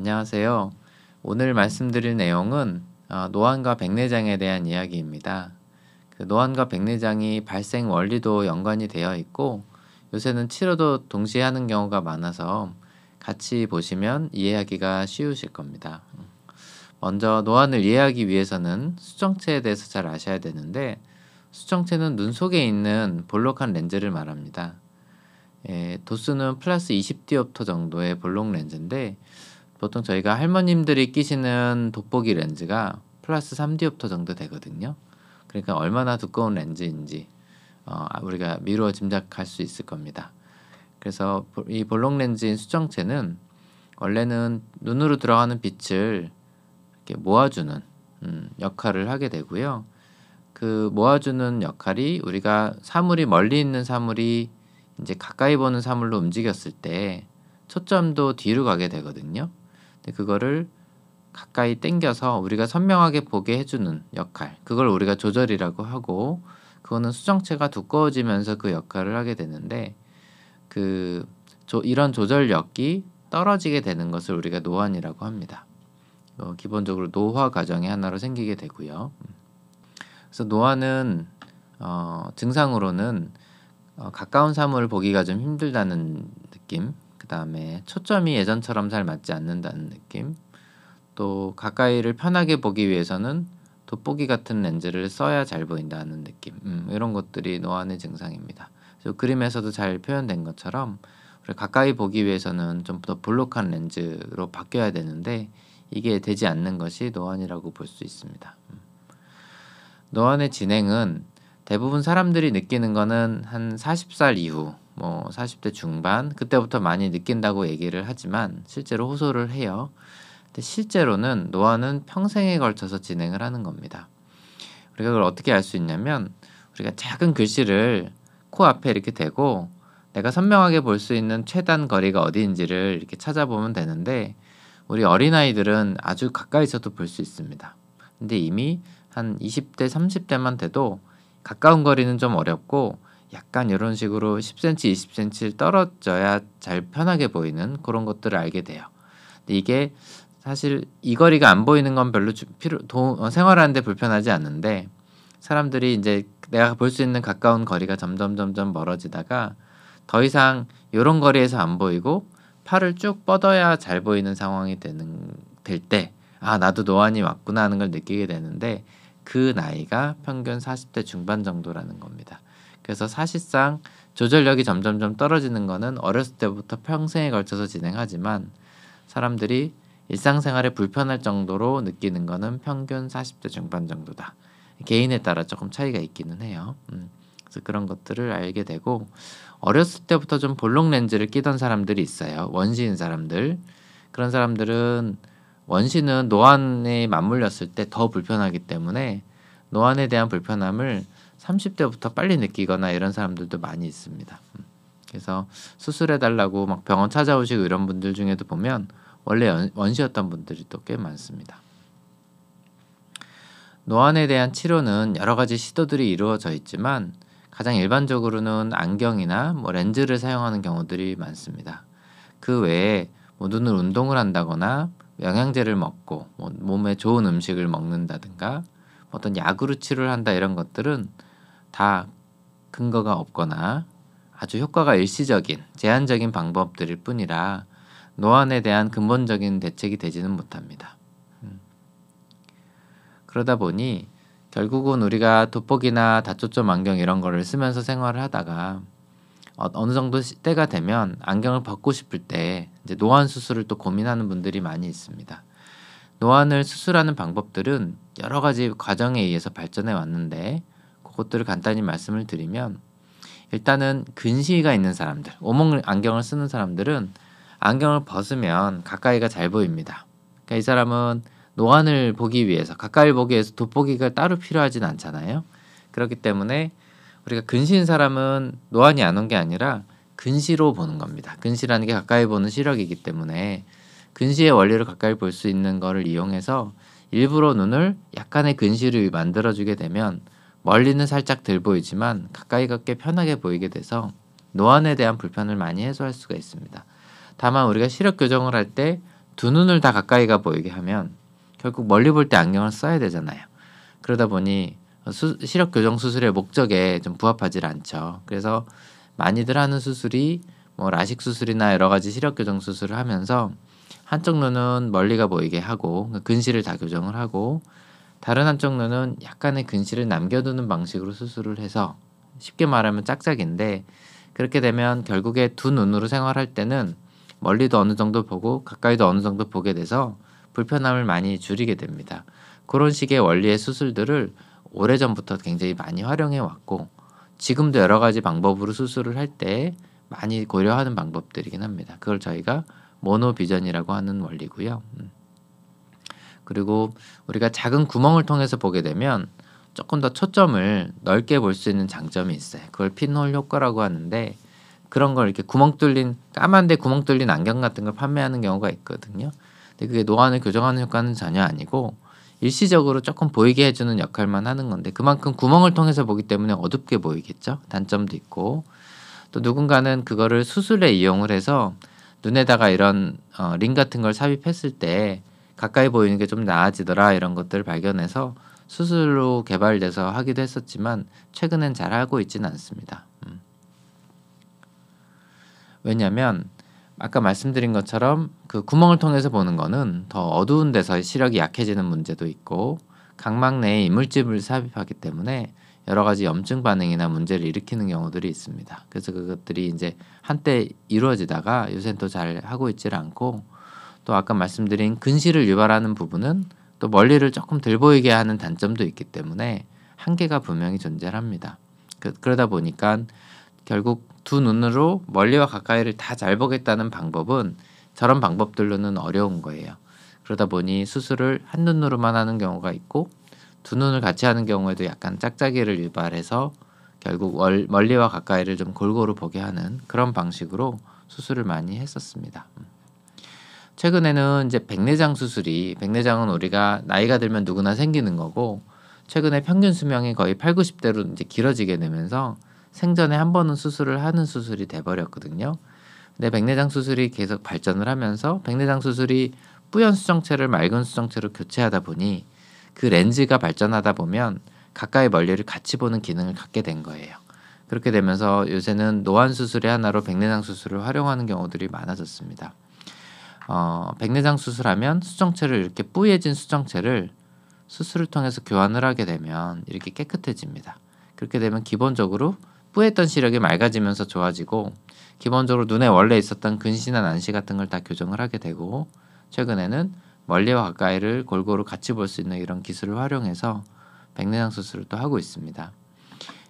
안녕하세요. 오늘 말씀드릴 내용은 어, 노안과 백내장에 대한 이야기입니다. 그 노안과 백내장이 발생 원리도 연관이 되어 있고 요새는 치료도 동시에 하는 경우가 많아서 같이 보시면 이해하기가 쉬우실 겁니다. 먼저 노안을 이해하기 위해서는 수정체에 대해서 잘 아셔야 되는데 수정체는 눈 속에 있는 볼록한 렌즈를 말합니다. 예, 도수는 플러스 20디옵터 정도의 볼록 렌즈인데 보통 저희가 할머님들이 끼시는 돋보기 렌즈가 플러스 3디옵터 정도 되거든요. 그러니까 얼마나 두꺼운 렌즈인지 어, 우리가 미루어 짐작할 수 있을 겁니다. 그래서 이 볼록 렌즈인 수정체는 원래는 눈으로 들어가는 빛을 이렇게 모아주는 음, 역할을 하게 되고요. 그 모아주는 역할이 우리가 사물이 멀리 있는 사물이 이제 가까이 보는 사물로 움직였을 때 초점도 뒤로 가게 되거든요. 근데 그거를 가까이 땡겨서 우리가 선명하게 보게 해주는 역할 그걸 우리가 조절이라고 하고 그거는 수정체가 두꺼워지면서 그 역할을 하게 되는데 그 조, 이런 조절력이 떨어지게 되는 것을 우리가 노안이라고 합니다. 어, 기본적으로 노화 과정의 하나로 생기게 되고요. 음. 그래서 노화는 어, 증상으로는 어, 가까운 사물을 보기가 좀 힘들다는 느낌 그다음에 초점이 예전처럼 잘 맞지 않는다는 느낌. 또 가까이를 편하게 보기 위해서는 돋보기 같은 렌즈를 써야 잘 보인다는 느낌. 음, 이런 것들이 노안의 증상입니다. 그림에서도 잘 표현된 것처럼 가까이 보기 위해서는 좀 더 볼록한 렌즈로 바뀌어야 되는데 이게 되지 않는 것이 노안이라고 볼 수 있습니다. 음. 노안의 진행은 대부분 사람들이 느끼는 거는 한 40살 이후 뭐 40대 중반 그때부터 많이 느낀다고 얘기를 하지만 실제로 호소를 해요. 근데 실제로는 노화는 평생에 걸쳐서 진행을 하는 겁니다. 우리가 그걸 어떻게 알 수 있냐면 우리가 작은 글씨를 코 앞에 이렇게 대고 내가 선명하게 볼 수 있는 최단 거리가 어디인지를 이렇게 찾아보면 되는데 우리 어린아이들은 아주 가까이서도 볼 수 있습니다. 근데 이미 한 20대, 30대만 돼도 가까운 거리는 좀 어렵고 약간 이런 식으로 10cm, 20cm 떨어져야 잘 편하게 보이는 그런 것들을 알게 돼요. 근데 이게 사실 이 거리가 안 보이는 건 별로 필요 도, 어, 생활하는데 불편하지 않는데 사람들이 이제 내가 볼 수 있는 가까운 거리가 점점 점점 멀어지다가 더 이상 이런 거리에서 안 보이고 팔을 쭉 뻗어야 잘 보이는 상황이 되는 될 때 아 나도 노안이 왔구나 하는 걸 느끼게 되는데 그 나이가 평균 40대 중반 정도라는 겁니다. 그래서 사실상 조절력이 점점점 떨어지는 것은 어렸을 때부터 평생에 걸쳐서 진행하지만 사람들이 일상생활에 불편할 정도로 느끼는 것은 평균 40대 중반 정도다. 개인에 따라 조금 차이가 있기는 해요. 음. 그래서 그런 것들을 알게 되고 어렸을 때부터 좀 볼록 렌즈를 끼던 사람들이 있어요. 원시인 사람들. 그런 사람들은 원시는 노안에 맞물렸을 때 더 불편하기 때문에 노안에 대한 불편함을 30대부터 빨리 느끼거나 이런 사람들도 많이 있습니다. 음. 그래서 수술해 달라고 막 병원 찾아오시고 이런 분들 중에도 보면 원래 원시였던 분들이 또 꽤 많습니다. 노안에 대한 치료는 여러 가지 시도들이 이루어져 있지만 가장 일반적으로는 안경이나 뭐 렌즈를 사용하는 경우들이 많습니다. 그 외에 뭐 눈을 운동을 한다거나 영양제를 먹고 뭐 몸에 좋은 음식을 먹는다든가 뭐 어떤 약으로 치료를 한다 이런 것들은 다 근거가 없거나 아주 효과가 일시적인 제한적인 방법들일 뿐이라 노안에 대한 근본적인 대책이 되지는 못합니다. 음. 그러다 보니 결국은 우리가 돋보기나 다초점 안경 이런 거를 쓰면서 생활을 하다가 어, 느 정도 때가 되면 안경을 벗고 싶을 때 이제 노안 수술을 또 고민하는 분들이 많이 있습니다. 노안을 수술하는 방법들은 여러 가지 과정에 의해서 발전해 왔는데 것들을 간단히 말씀을 드리면 일단은 근시가 있는 사람들, 오목 안경을 쓰는 사람들은 안경을 벗으면 가까이가 잘 보입니다. 그러니까 이 사람은 노안을 보기 위해서 가까이 보기 위해서 돋보기가 따로 필요하진 않잖아요. 그렇기 때문에 우리가 근시인 사람은 노안이 안 온 게 아니라 근시로 보는 겁니다. 근시라는 게 가까이 보는 시력이기 때문에 근시의 원리를 가까이 볼 수 있는 거를 이용해서 일부러 눈을 약간의 근시를 만들어주게 되면 멀리는 살짝 덜 보이지만 가까이 걷게 편하게 보이게 돼서 노안에 대한 불편을 많이 해소할 수가 있습니다. 다만 우리가 시력 교정을 할 때 두 눈을 다 가까이가 보이게 하면 결국 멀리 볼 때 안경을 써야 되잖아요. 그러다 보니 수, 시력 교정 수술의 목적에 좀 부합하질 않죠. 그래서 많이들 하는 수술이 뭐 라식 수술이나 여러 가지 시력 교정 수술을 하면서 한쪽 눈은 멀리가 보이게 하고 근시를 다 교정을 하고 다른 한쪽 눈은 약간의 근시를 남겨두는 방식으로 수술을 해서 쉽게 말하면 짝짝인데 그렇게 되면 결국에 두 눈으로 생활할 때는 멀리도 어느 정도 보고 가까이도 어느 정도 보게 돼서 불편함을 많이 줄이게 됩니다. 그런 식의 원리의 수술들을 오래전부터 굉장히 많이 활용해 왔고 지금도 여러 가지 방법으로 수술을 할 때 많이 고려하는 방법들이긴 합니다. 그걸 저희가 모노비전이라고 하는 원리고요. 음. 그리고 우리가 작은 구멍을 통해서 보게 되면 조금 더 초점을 넓게 볼 수 있는 장점이 있어요. 그걸 핀홀 효과라고 하는데 그런 걸 이렇게 구멍 뚫린 까만데 구멍 뚫린 안경 같은 걸 판매하는 경우가 있거든요. 근데 그게 노안을 교정하는 효과는 전혀 아니고 일시적으로 조금 보이게 해주는 역할만 하는 건데 그만큼 구멍을 통해서 보기 때문에 어둡게 보이겠죠. 단점도 있고 또 누군가는 그거를 수술에 이용을 해서 눈에다가 이런 어, 링 같은 걸 삽입했을 때 가까이 보이는 게 좀 나아지더라 이런 것들을 발견해서 수술로 개발돼서 하기도 했었지만 최근엔 잘 하고 있지는 않습니다. 음. 왜냐하면 아까 말씀드린 것처럼 그 구멍을 통해서 보는 거는 더 어두운 데서 시력이 약해지는 문제도 있고 각막 내에 이물질을 삽입하기 때문에 여러 가지 염증 반응이나 문제를 일으키는 경우들이 있습니다. 그래서 그것들이 이제 한때 이루어지다가 요새는 또 잘 하고 있질 않고 또 아까 말씀드린 근시를 유발하는 부분은 또 멀리를 조금 덜 보이게 하는 단점도 있기 때문에 한계가 분명히 존재합니다. 그, 러다 보니까 결국 두 눈으로 멀리와 가까이를 다 잘 보겠다는 방법은 저런 방법들로는 어려운 거예요. 그러다 보니 수술을 한 눈으로만 하는 경우가 있고 두 눈을 같이 하는 경우에도 약간 짝짝이를 유발해서 결국 멀리와 가까이를 좀 골고루 보게 하는 그런 방식으로 수술을 많이 했었습니다. 음. 최근에는 이제 백내장 수술이 백내장은 우리가 나이가 들면 누구나 생기는 거고 최근에 평균 수명이 거의 8, 90대로 이제 길어지게 되면서 생전에 한 번은 수술을 하는 수술이 돼버렸거든요. 근데 백내장 수술이 계속 발전을 하면서 백내장 수술이 뿌연 수정체를 맑은 수정체로 교체하다 보니 그 렌즈가 발전하다 보면 가까이 멀리를 같이 보는 기능을 갖게 된 거예요. 그렇게 되면서 요새는 노안 수술의 하나로 백내장 수술을 활용하는 경우들이 많아졌습니다. 어, 백내장 수술하면 수정체를 이렇게 뿌얘진 수정체를 수술을 통해서 교환을 하게 되면 이렇게 깨끗해집니다. 그렇게 되면 기본적으로 뿌했던 시력이 맑아지면서 좋아지고 기본적으로 눈에 원래 있었던 근시나 난시 같은 걸 다 교정을 하게 되고 최근에는 멀리와 가까이를 골고루 같이 볼 수 있는 이런 기술을 활용해서 백내장 수술을 또 하고 있습니다.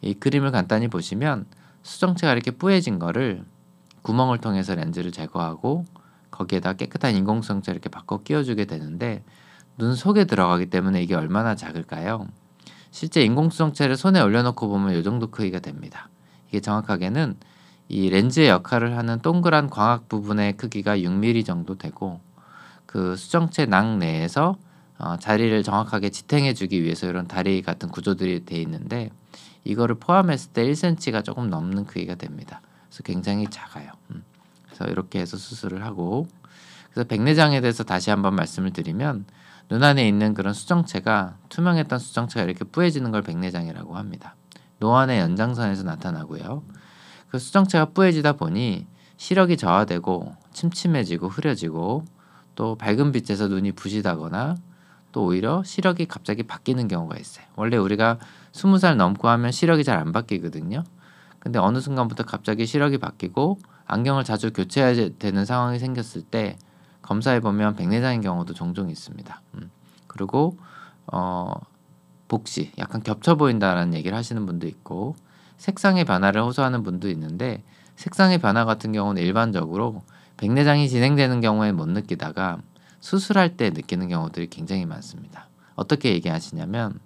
이 그림을 간단히 보시면 수정체가 이렇게 뿌얘진 거를 구멍을 통해서 렌즈를 제거하고 거기에다 깨끗한 인공성체 이렇게 바꿔 끼워주게 되는데 눈 속에 들어가기 때문에 이게 얼마나 작을까요? 실제 인공성체를 손에 올려놓고 보면 이 정도 크기가 됩니다. 이게 정확하게는 이 렌즈의 역할을 하는 동그란 광학 부분의 크기가 6mm 정도 되고 그 수정체 낭 내에서 어, 자리를 정확하게 지탱해주기 위해서 이런 다리 같은 구조들이 돼 있는데 이거를 포함했을 때 1cm가 조금 넘는 크기가 됩니다. 그래서 굉장히 작아요. 음. 그래서 이렇게 해서 수술을 하고 그래서 백내장에 대해서 다시 한번 말씀을 드리면 눈 안에 있는 그런 수정체가 투명했던 수정체가 이렇게 뿌얘지는 걸 백내장이라고 합니다. 노안의 연장선에서 나타나고요. 그 수정체가 뿌얘지다 보니 시력이 저하되고 침침해지고 흐려지고 또 밝은 빛에서 눈이 부시다거나 또 오히려 시력이 갑자기 바뀌는 경우가 있어요. 원래 우리가 스무 살 넘고 하면 시력이 잘 안 바뀌거든요. 근데 어느 순간부터 갑자기 시력이 바뀌고 안경을 자주 교체해야 되는 상황이 생겼을 때 검사해 보면 백내장인 경우도 종종 있습니다. 음. 그리고 어, 복시 약간 겹쳐 보인다라는 얘기를 하시는 분도 있고 색상의 변화를 호소하는 분도 있는데 색상의 변화 같은 경우는 일반적으로 백내장이 진행되는 경우에 못 느끼다가 수술할 때 느끼는 경우들이 굉장히 많습니다. 어떻게 얘기하시냐면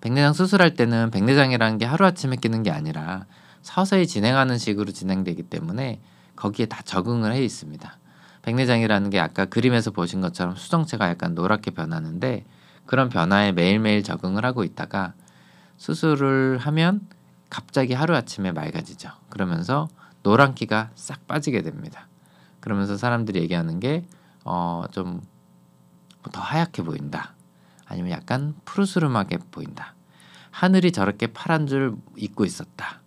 백내장 수술할 때는 백내장이라는 게 하루아침에 끼는 게 아니라 서서히 진행하는 식으로 진행되기 때문에 거기에 다 적응을 해 있습니다. 백내장이라는 게 아까 그림에서 보신 것처럼 수정체가 약간 노랗게 변하는데 그런 변화에 매일매일 적응을 하고 있다가 수술을 하면 갑자기 하루아침에 맑아지죠. 그러면서 노란기가 싹 빠지게 됩니다. 그러면서 사람들이 얘기하는 게, 어, 좀더 하얗게 보인다. 아니면 약간 푸르스름하게 보인다. 하늘이 저렇게 파란 줄 잊고 있었다.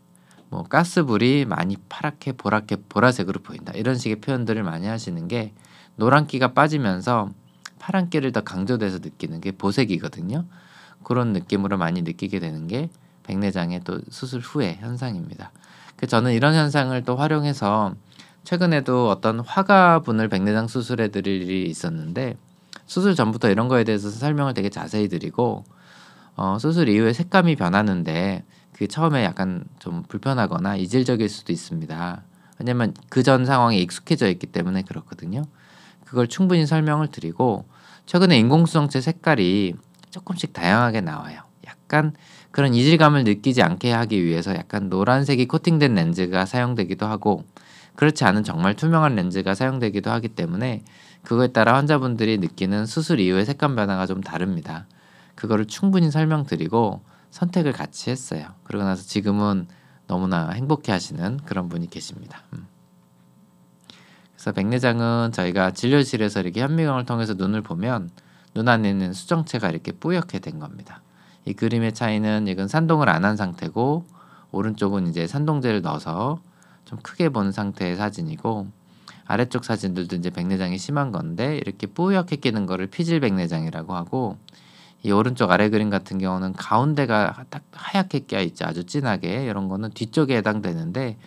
뭐 가스불이 많이 파랗게 보라게 보라색으로 보인다 이런 식의 표현들을 많이 하시는 게 노란기가 빠지면서 파란기를 더 강조돼서 느끼는 게 보색이거든요. 그런 느낌으로 많이 느끼게 되는 게 백내장의 또 수술 후의 현상입니다. 그 저는 이런 현상을 또 활용해서 최근에도 어떤 화가분을 백내장 수술해 드릴 일이 있었는데 수술 전부터 이런 거에 대해서 설명을 되게 자세히 드리고 어, 수술 이후에 색감이 변하는데 그게 처음에 약간 좀 불편하거나 이질적일 수도 있습니다. 왜냐면 그 전 상황에 익숙해져 있기 때문에 그렇거든요. 그걸 충분히 설명을 드리고 최근에 인공수정체 색깔이 조금씩 다양하게 나와요. 약간 그런 이질감을 느끼지 않게 하기 위해서 약간 노란색이 코팅된 렌즈가 사용되기도 하고 그렇지 않은 정말 투명한 렌즈가 사용되기도 하기 때문에 그거에 따라 환자분들이 느끼는 수술 이후의 색감 변화가 좀 다릅니다. 그거를 충분히 설명드리고 선택을 같이 했어요. 그러고 나서 지금은 너무나 행복해 하시는 그런 분이 계십니다. 음. 그래서 백내장은 저희가 진료실에서 이렇게 현미경을 통해서 눈을 보면 눈 안에 는 수정체가 이렇게 뿌옇게 된 겁니다. 이 그림의 차이는 이건 산동을 안 한 상태고 오른쪽은 이제 산동제를 넣어서 좀 크게 본 상태의 사진이고 아래쪽 사진들도 이제 백내장이 심한 건데 이렇게 뿌옇게 끼는 거를 피질 백내장이라고 하고 이 오른쪽 아래 그림 같은 경우는 가운데가 딱 하얗게 끼어 있죠. 아주 진하게. 이런 거는 뒤쪽에 해당되는데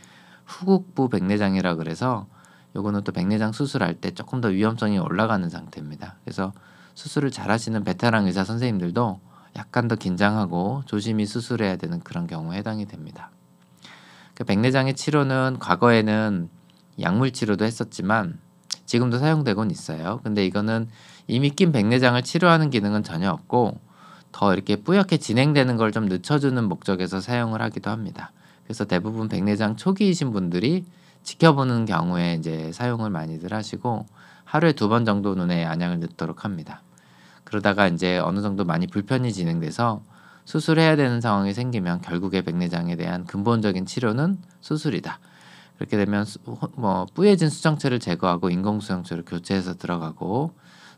후국부 백내장이라 그래서 요거는 또 백내장 수술할 때 조금 더 위험성이 올라가는 상태입니다. 그래서 수술을 잘하시는 베테랑 의사 선생님들도 약간 더 긴장하고 조심히 수술해야 되는 그런 경우에 해당이 됩니다. 그 백내장의 치료는 과거에는 약물 치료도 했었지만 지금도 사용되곤 있어요. 근데 이거는 이미 낀 백내장을 치료하는 기능은 전혀 없고 더 이렇게 뿌옇게 진행되는 걸 좀 늦춰주는 목적에서 사용을 하기도 합니다. 그래서 대부분 백내장 초기이신 분들이 지켜보는 경우에 이제 사용을 많이들 하시고 하루에 두 번 정도 눈에 안약을 넣도록 합니다. 그러다가 이제 어느 정도 많이 불편이 진행돼서 수술해야 되는 상황이 생기면 결국에 백내장에 대한 근본적인 치료는 수술이다. 그렇게 되면 뭐 뿌얘진 수정체를 제거하고 인공 수정체를 교체해서 들어가고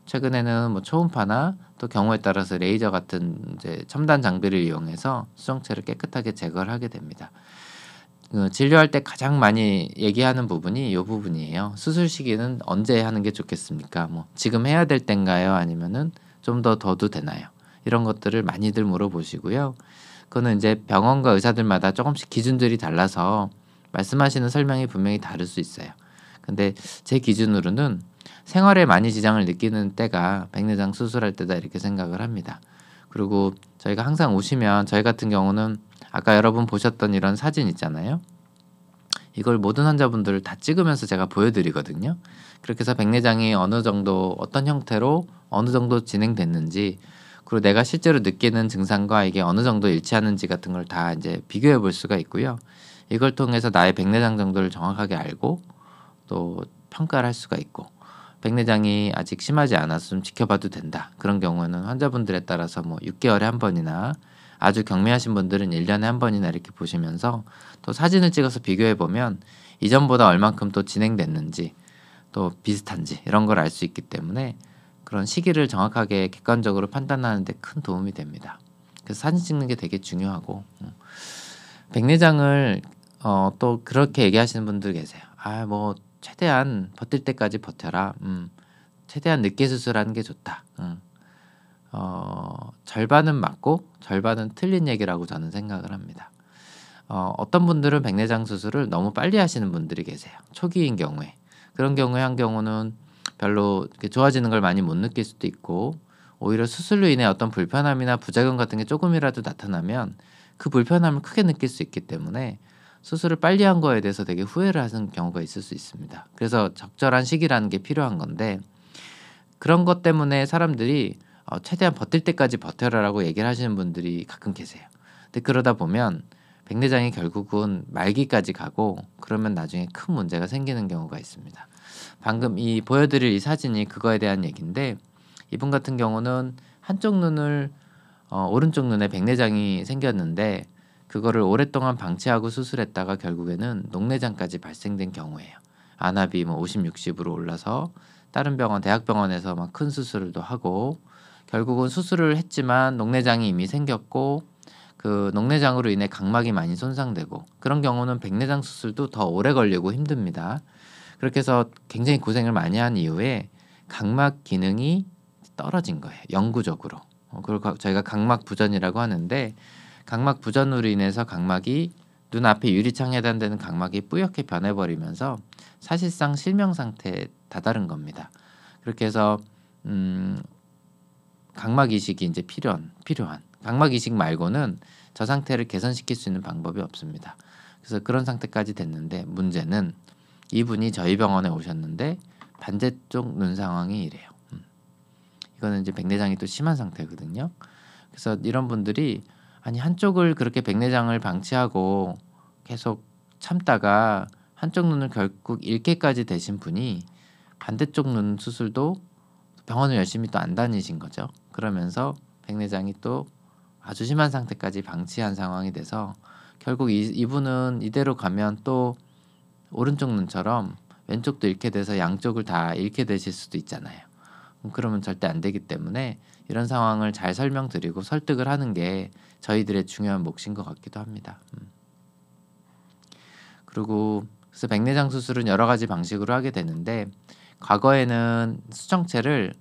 최근에는 뭐 초음파나 또 경우에 따라서 레이저 같은 이제 첨단 장비를 이용해서 수정체를 깨끗하게 제거를 하게 됩니다. 그 진료할 때 가장 많이 얘기하는 부분이 이 부분이에요. 수술 시기는 언제 하는 게 좋겠습니까? 뭐 지금 해야 될 땐가요? 아니면은 좀더 더도 되나요? 이런 것들을 많이들 물어보시고요. 그거는 이제 병원과 의사들마다 조금씩 기준들이 달라서 말씀하시는 설명이 분명히 다를 수 있어요. 근데 제 기준으로는 생활에 많이 지장을 느끼는 때가 백내장 수술할 때다 이렇게 생각을 합니다. 그리고 저희가 항상 오시면 저희 같은 경우는 아까 여러분 보셨던 이런 사진 있잖아요. 이걸 모든 환자분들을 다 찍으면서 제가 보여드리거든요. 그렇게 해서 백내장이 어느 정도 어떤 형태로 어느 정도 진행됐는지 그리고 내가 실제로 느끼는 증상과 이게 어느 정도 일치하는지 같은 걸 다 이제 비교해 볼 수가 있고요. 이걸 통해서 나의 백내장 정도를 정확하게 알고 또 평가를 할 수가 있고 백내장이 아직 심하지 않았으면 지켜봐도 된다. 그런 경우에는 환자분들에 따라서 뭐 6개월에 한 번이나 아주 경미하신 분들은 1년에 한 번이나 이렇게 보시면서 또 사진을 찍어서 비교해 보면 이전보다 얼만큼 또 진행됐는지 또 비슷한지 이런 걸 알 수 있기 때문에 그런 시기를 정확하게 객관적으로 판단하는 데 큰 도움이 됩니다. 그래서 사진 찍는 게 되게 중요하고 음. 백내장을 어, 또 그렇게 얘기하시는 분들 계세요. 아, 뭐 최대한 버틸 때까지 버텨라. 음, 최대한 늦게 수술하는 게 좋다. 음. 어, 절반은 맞고 절반은 틀린 얘기라고 저는 생각을 합니다. 어, 어떤 분들은 백내장 수술을 너무 빨리 하시는 분들이 계세요. 초기인 경우에 그런 경우에 한 경우는 별로 좋아지는 걸 많이 못 느낄 수도 있고 오히려 수술로 인해 어떤 불편함이나 부작용 같은 게 조금이라도 나타나면 그 불편함을 크게 느낄 수 있기 때문에 수술을 빨리 한 거에 대해서 되게 후회를 하는 경우가 있을 수 있습니다. 그래서 적절한 시기라는 게 필요한 건데 그런 것 때문에 사람들이 어, 최대한 버틸 때까지 버텨라라고 얘기를 하시는 분들이 가끔 계세요. 근데 그러다 보면 백내장이 결국은 말기까지 가고 그러면 나중에 큰 문제가 생기는 경우가 있습니다. 방금 이 보여드릴 이 사진이 그거에 대한 얘기인데 이분 같은 경우는 한쪽 눈을 어, 오른쪽 눈에 백내장이 생겼는데 그거를 오랫동안 방치하고 수술했다가 결국에는 녹내장까지 발생된 경우예요. 안압이 뭐 50, 60으로 올라서 다른 병원, 대학병원에서 막 큰 수술도 하고 결국은 수술을 했지만 녹내장이 이미 생겼고 그 녹내장으로 인해 각막이 많이 손상되고 그런 경우는 백내장 수술도 더 오래 걸리고 힘듭니다. 그렇게 해서 굉장히 고생을 많이 한 이후에 각막 기능이 떨어진 거예요. 영구적으로. 어, 그걸 저희가 각막 부전이라고 하는데 각막 부전으로 인해서 각막이 눈앞에 유리창에 해당되는 각막이 뿌옇게 변해버리면서 사실상 실명 상태에 다다른 겁니다. 그렇게 해서 음, 각막 이식이 이제 필요한 필요한 각막 이식 말고는 저 상태를 개선시킬 수 있는 방법이 없습니다. 그래서 그런 상태까지 됐는데 문제는 이분이 저희 병원에 오셨는데 반대쪽 눈 상황이 이래요. 음. 이거는 이제 백내장이 또 심한 상태거든요. 그래서 이런 분들이 아니 한쪽을 그렇게 백내장을 방치하고 계속 참다가 한쪽 눈을 결국 잃게까지 되신 분이 반대쪽 눈 수술도 병원을 열심히 또 안 다니신 거죠. 그러면서 백내장이 또 아주 심한 상태까지 방치한 상황이 돼서 결국 이, 이분은 이대로 가면 또 오른쪽 눈처럼 왼쪽도 잃게 돼서 양쪽을 다 잃게 되실 수도 있잖아요. 뭐 그러면 절대 안 되기 때문에 이런 상황을 잘 설명드리고 설득을 하는 게 저희들의 중요한 몫인 것 같기도 합니다. 음. 그리고 그래서 백내장 수술은 여러 가지 방식으로 하게 되는데 과거에는 수정체를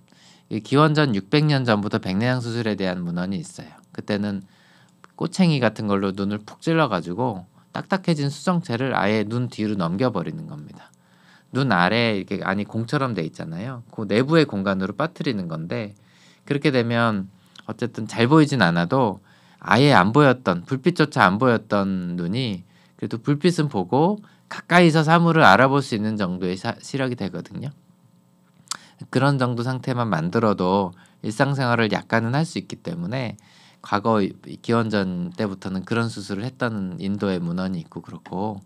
기원전 600년 전부터 백내장 수술에 대한 문헌이 있어요. 그때는 꼬챙이 같은 걸로 눈을 푹 찔러 가지고 딱딱해진 수정체를 아예 눈 뒤로 넘겨 버리는 겁니다. 눈 아래 이렇게 안이 공처럼 돼 있잖아요. 그 내부의 공간으로 빠뜨리는 건데 그렇게 되면 어쨌든 잘 보이진 않아도 아예 안 보였던 불빛조차 안 보였던 눈이 그래도 불빛은 보고 가까이서 사물을 알아볼 수 있는 정도의 사, 시력이 되거든요. 그런 정도 상태만 만들어도 일상생활을 약간은 할 수 있기 때문에 과거 기원전 때부터는 그런 수술을 했던 인도의 문헌이 있고 그렇고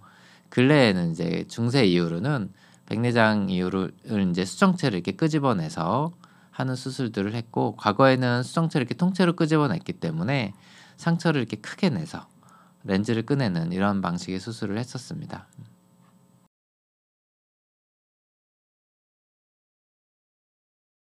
근래에는 이제 중세 이후로는 백내장 이후를 이제 수정체를 이렇게 끄집어내서 하는 수술들을 했고 과거에는 수정체를 이렇게 통째로 끄집어냈기 때문에 상처를 이렇게 크게 내서 렌즈를 끄내는 이런 방식의 수술을 했었습니다.